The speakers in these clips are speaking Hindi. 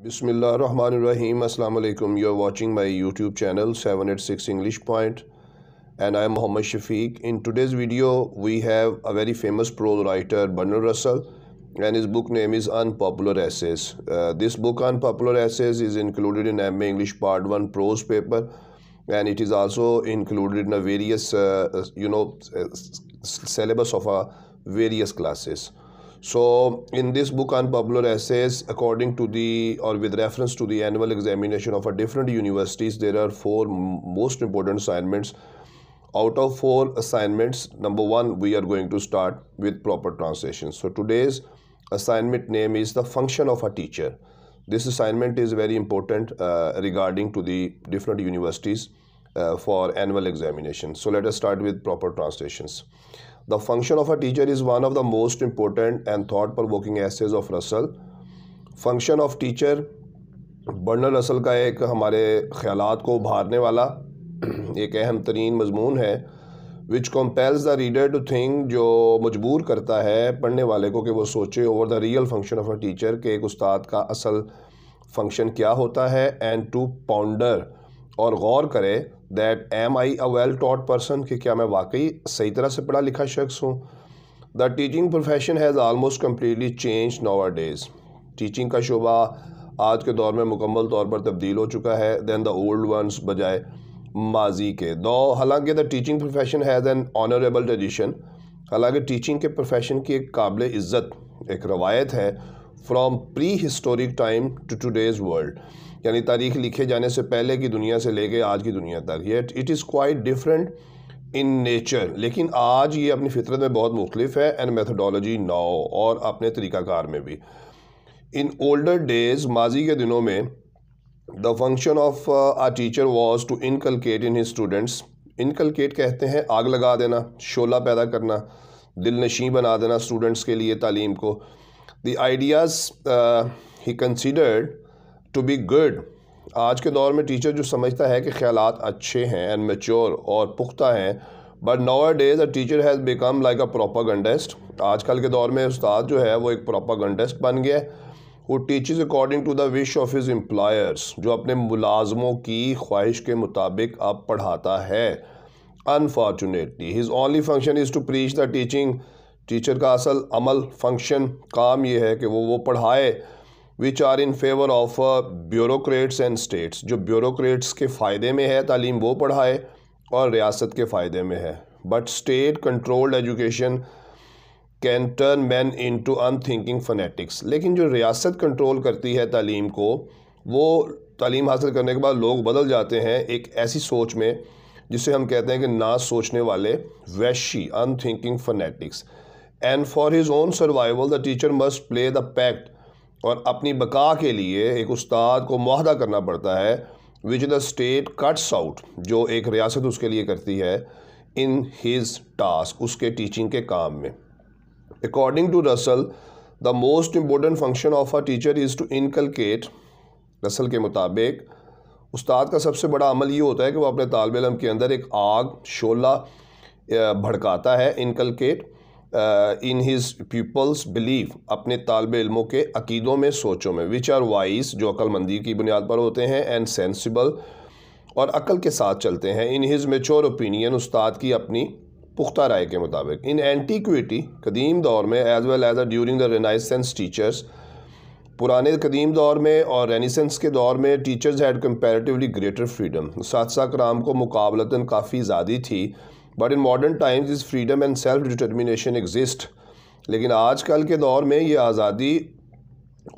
Bismillah, ar-Rahim. Assalamu alaikum. You're watching my YouTube channel 786 English Point and I'm Muhammad Shafiq. In today's video, we have a very famous prose writer Bernard Russell and his book name is Unpopular Essays. Uh, this book Unpopular Essays is included in MA English Part 1 prose paper and it is also included in a various, uh, uh you know, uh, syllabus of our uh, various classes. So, in this book on popular essays, according to the or with reference to the annual examination of a different universities, there are four most important assignments. Out of four assignments, number one, we are going to start with proper translation. So, today's assignment name is the function of a teacher. This assignment is very important uh, regarding to the different universities uh, for annual examination. So, let us start with proper translations. The function of a teacher is one of the most important and thought-provoking essays of Russell function of teacher Bertrand Russell का एक हमारे ख्याल को उभारने वाला एक अहम तरीन मजमून है which compels the reader to think जो मजबूर करता है पढ़ने वाले को कि वो सोचे over the real function of a teacher के एक उस्ताद का असल फंक्शन क्या होता है एंड टू पाउंडर और गौर करें that am I a well taught person कि क्या मैं वाकई सही तरह से पढ़ा लिखा शख्स हूँ the teaching profession has almost completely change nowadays teaching का शोबा आज के दौर में मुकम्मल तौर पर तब्दील हो चुका है दैन द ओल्ड वंस बजाय माजी के दो हालांकि the teaching profession has an honourable tradition हालांकि टीचिंग के प्रोफेशन की एक काबिल इज़्ज़त एक रवायत है from pre historic time to today's world यानी तारीख लिखे जाने से पहले की दुनिया से लेके आज की दुनिया तक ये it is quite different in nature लेकिन आज ये अपनी फितरत में बहुत मुख्तलिफ है एंड मेथडोलॉजी नाओ और अपने तरीक़ाकार में भी इन ओल्डर डेज़ माजी के दिनों में the function of a teacher was to inculcate in students inculcate कहते हैं आग लगा देना शोला पैदा करना दिल नशी बना देना स्टूडेंट्स के लिए तालीम को the ideas uh, he considered to be good आज के दौर में टीचर जो समझता है कि ख्याल अच्छे हैं एंड मेच्योर और पुख्ता हैं but nowadays a teacher has become like a आज आजकल के दौर में उस्ताद जो है वो एक प्रोपागंडेस्ट बन गया वो teachers according to the wish of his employers जो अपने मुलाजमों की ख्वाहिश के मुताबिक अब पढ़ाता है unfortunately his only function is to preach the teaching teacher का असल अमल फंक्शन काम ये है कि वो वो पढ़ाए which are in favour of bureaucrats and states जो ब्यूरोक्रेट्स के फ़ायदे में है तालीम वो पढ़ाए और रियासत के फ़ायदे में है but state controlled education can turn man into unthinking fanatics लेकिन जो रियासत कंट्रोल करती है तालीम को वो तालीम हासिल करने के बाद लोग बदल जाते हैं एक ऐसी सोच में जिसे हम कहते हैं कि ना सोचने वाले वैशी unthinking fanatics and for his own survival the teacher must play the pact और अपनी बका के लिए एक उस्ताद को माहदा करना पड़ता है which the state cuts out जो एक रियासत उसके लिए करती है इन हिज टास्क उसके टीचिंग के काम में according to Russell the most important function of a teacher is to inculcate Russell के मुताबिक उस्ताद का सबसे बड़ा अमल ये होता है कि वह अपने तालब इलम के अंदर एक आग शोला भड़काता है inculcate in his peoples believe अपने तालब इलमों के अकीदों में सोचों में विच आर वाइज जो अक्लमंदी की बुनियाद पर होते हैं एंड सेंसिबल और अकल के साथ चलते हैं इन हिज़ मेचोर ओपिनियन उस्ताद की अपनी पुख्ता राय के मुताबिक इन एंटीक्विटी कदीम दौर में as well as a during the renaissance teachers पुराने कदीम दौर में और रेनिसेंस के दौर में teachers had comparatively greater freedom साथ साथ राम को मुकाबलता काफ़ी ज़्यादा थी but in modern times is freedom and self determination exist लेकिन आजकल के दौर में ये आज़ादी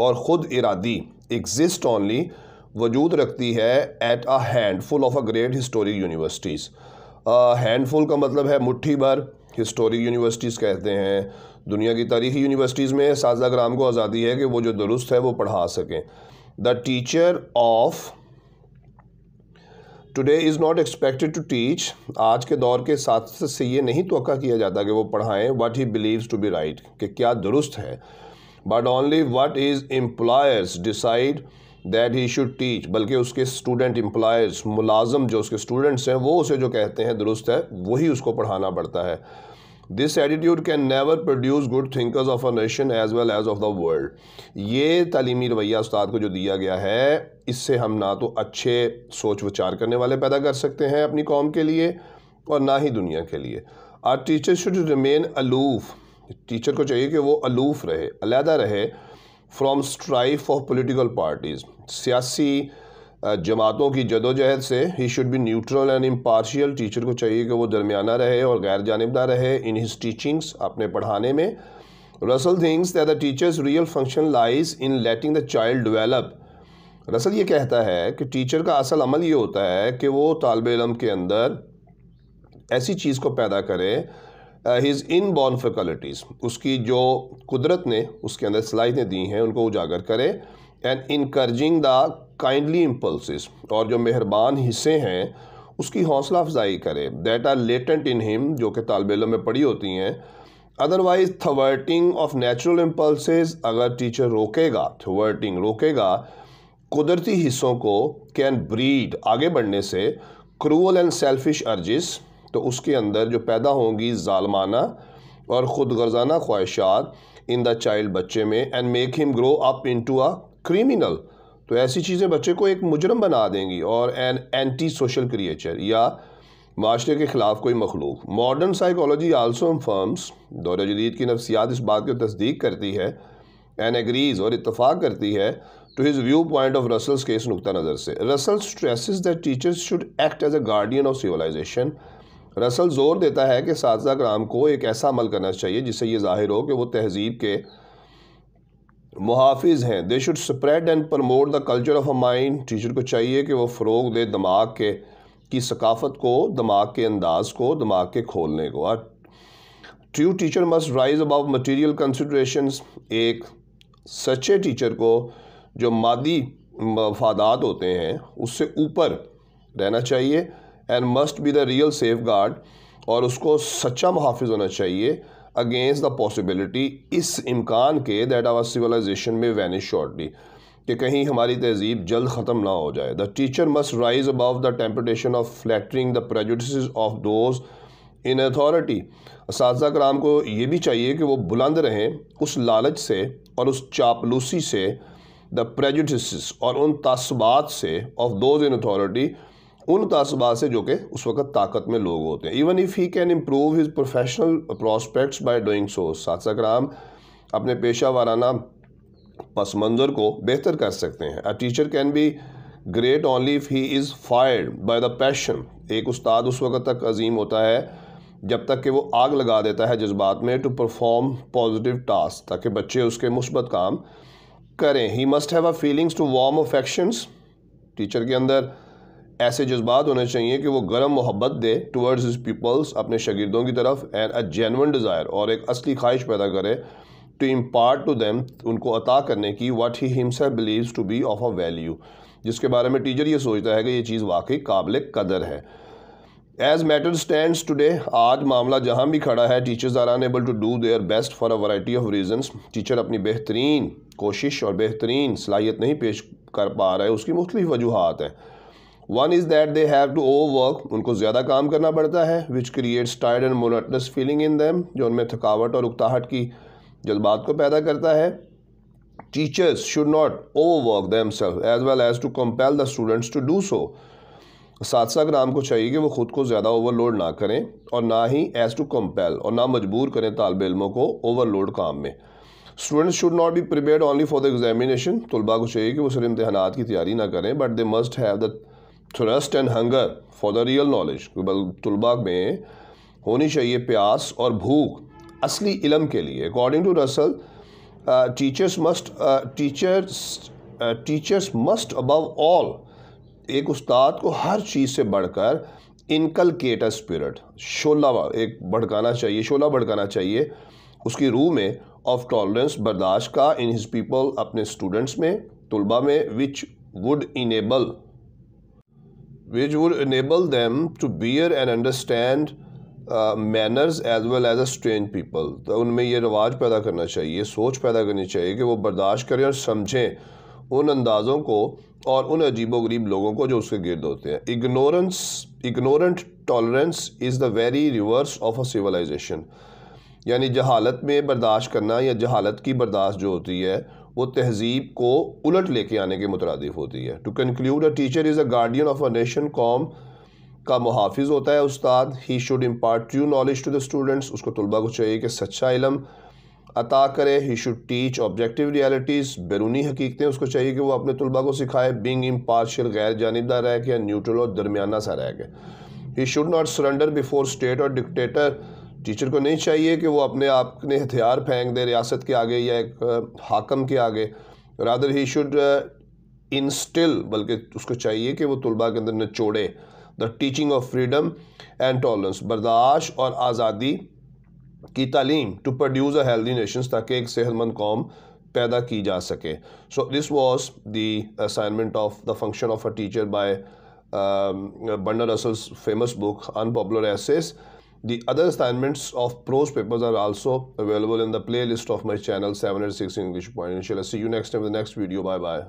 और ख़ुद इरादी एग्जिस्ट ऑनली वजूद रखती है at a handful of a great historic universities handful का मतलब है मुट्ठी भर हिस्टोरिक यूनिवर्सिटीज़ कहते हैं दुनिया की तारीखी यूनिवर्सिटीज़ में साजा ग्राम को आज़ादी है कि वो जो दुरुस्त है वो पढ़ा सकें the teacher of today is not expected to teach आज के दौर के साथ से ये नहीं तो किया जाता कि वो पढ़ाएं what he believes to be right कि क्या दुरुस्त है but only what is employers decide that he should teach बल्कि उसके स्टूडेंट एम्प्लॉयर्स मुलाजम जो उसके स्टूडेंट्स हैं वो उसे जो कहते हैं दुरुस्त है वही उसको पढ़ाना पड़ता है this attitude can never produce good thinkers of a nation as well as of the world ये तलीमी रवैया उस्ताद को जो दिया गया है इससे हम ना तो अच्छे सोच विचार करने वाले पैदा कर सकते हैं अपनी कौम के लिए और ना ही दुनिया के लिए our teacher should remain aloof teacher को चाहिए कि वो अलूफ रहे अलहदा रहे from strife of political parties सियासी जमातों की जदोजहद से he should be neutral and impartial teacher को चाहिए कि वो दरमियाना रहे और गैर जानबदार रहे इन हिज टीचिंग्स अपने पढ़ाने में Russell thinks that the teacher's real function lies in letting the child develop Russell ये कहता है कि टीचर का असल अमल ये होता है कि वो तालब इलम के अंदर ऐसी चीज़ को पैदा करे हिज़ इन बॉर्न फैकल्टीज़ उसकी जो कुदरत ने उसके अंदर सलाहितें दी हैं उनको उजागर करे and encouraging the kindly impulse और जो मेहरबान हिस्से हैं उसकी हौसला अफजाई करें that are latent in him जो कि तालब इलम में पड़ी होती हैं otherwise thwarting of natural impulse अगर टीचर रोकेगा थवर्टिंग रोकेगा कुदरती हिस्सों को कैन ब्रीड आगे बढ़ने से क्रूअल एंड सेल्फिश अर्जिस तो उसके अंदर जो पैदा होंगी ालमाना और ख़ुद गर्जाना ख्वाहिशात इन द चाइल्ड बच्चे में and make him grow up into a criminal तो ऐसी चीज़ें बच्चे को एक मुजरम बना देंगी और एन एंटी सोशल क्रिएचर या माशरे के ख़िलाफ़ कोई मखलूक मॉडर्न साइकोलॉजी आल्सो फर्म्स दौर जदीद की नफसियात इस बात की तस्दीक करती है एन एग्रीज और इतफाक़ करती है to his view point of Russell's के इस नुकता नज़र से Russell stress that teachers should act as a guardian of civilisation Russell जोर देता है कि साजा कराम को एक ऐसा अमल करना चाहिए जिससे ये जाहिर हो कि वो तहजीब के मुहाफ़ हैं they should spread and promote the culture of a mind teacher को चाहिए कि वो फ़रोग दे दिमाग के की सकाफत को दिमाग के अंदाज को दिमाग के खोलने को और true teacher must rise above material consideration एक सच्चे टीचर को जो मादी मफादात होते हैं उससे ऊपर रहना चाहिए and must be the real safeguard और उसको सच्चा मुहाफ़ होना चाहिए अगेंस्ट द पॉसिबिलिटी इस इम्कान के that our civilisation may vanish shortly कि कहीं हमारी तहजीब जल्द ख़त्म ना हो जाए the teacher must rise above the temptation of flattering the prejudice of those in authority इस कराम को ये भी चाहिए कि वो बुलंद रहें उस लालच से और उस चापलूसी से द प्रेजिस और उन तस्बात से ऑफ दोज इन अथॉरिटी उन तसबात से जो कि उस वक्त ताकत में लोग होते हैं even if he can improve his professional prospects by doing so साथ सक्राम अपने पेशा वाराना पस मंज़र को बेहतर कर सकते हैं a teacher can be great only if he is fired by the passion एक उस्ताद उस वक्त तक अजीम होता है जब तक कि वो आग लगा देता है जज्बात में टू परफॉर्म पॉजिटिव टास्क ताकि बच्चे उसके मुस्बत काम करें he must have a feelings to warm affections teacher के अंदर ऐसे जज्बात होने चाहिए कि वो गर्म मोहब्बत दे टूवर्ड्स हिज पीपल्स अपने शगिरदों की तरफ एंड अ जेनवन डिज़ायर और एक असली ख्वाहिश पैदा करे टू इम्पार्ट टू दैम उनको अता करने की what he himself believe to be of a value जिसके बारे में टीचर ये सोचता है कि ये चीज़ वाकई काबिल कदर है एज मैटर स्टैंड टूडे आज मामला जहाँ भी खड़ा है teachers are unable to do their best for a variety of reason teacher अपनी बेहतरीन कोशिश और बेहतरीन सलाहियत नहीं पेश कर पा रहे उसकी मुख्तलिफ वजूहत हैं one is that they have to overwork उनको ज़्यादा काम करना पड़ता है which creates tired and monotonous feeling in them जो उनमें थकावट और उकताहट की जज्बात को पैदा करता है teachers should not overwork themselves as well as to compel the students to do so साथ ग्राम को चाहिए कि वो ख़ुद को ज़्यादा ओवरलोड ना करें और ना ही एज़ टू कम्पेल और ना मजबूर करें तालब इलमों को ओवरलोड काम में students should not be prepare only for the examination तलबा को चाहिए कि वो सिर्फ इम्तहान की तैयारी ना करें but they must have the thrust and hunger for the real knowledge तलबा में होनी चाहिए प्यास और भूख असली इलम के लिए according to Russell teachers must teachers teachers must above all एक उस्ताद को हर चीज़ से बढ़कर इनकलकेट स्पिरिट शोला एक भड़काना चाहिए शोला भड़काना चाहिए उसकी रूह में ऑफ टॉलरेंस बर्दाश्त का इन हिज पीपल अपने स्टूडेंट्स में तलबा में which would enable which would enable them to bear and understand manners as well as a strange people तो उनमें ये रिवाज पैदा करना चाहिए सोच पैदा करनी चाहिए कि वो बर्दाश्त करें और समझें उन अंदाज़ों को और उन अजीबो गरीब लोगों को जो उसके गिरद होते हैं ignorance ignorant tolerance is the very reverse of a civilisation यानी जहालत में बर्दाश्त करना या जहालत की बर्दाश्त जो होती है वो तहजीब को उलट लेके आने के मुतरद होती है to conclude a teacher is a guardian of a nation कॉम का मुहाफ़ होता है उस्ताद he should impart true knowledge to the students उसको तलबा को चाहिए कि सच्चा इलम अता करे he should teach objective realities बैरूनी हकीकतें उसको चाहिए कि वो अपने तलबा को सिखाए बिंग इम्पार्शल गैर जानबदार रह गया या न्यूट्रल और दरमियाना सा रह गया he should not surrender before state or dictator teacher को नहीं चाहिए कि वो अपने आप ने हथियार फेंक दे रियासत के आगे या एक हाकम के आगे रादर ही शुड इंस्टिल बल्कि उसको चाहिए कि वो तलबा के अंदर न छोड़े the teaching of freedom and tolerance बर्दाश्त और आज़ादी की तालीम to produce a healthy nations ताकि एक सेहतमंद कौम पैदा की जा सके so this was the assignment of the function of a teacher by Bertrand Russell's famous book Unpopular Essays The other assignments of prose papers are also available in the playlist of my channel 786 English Point. Inshallah, see you next time in the next video. Bye bye.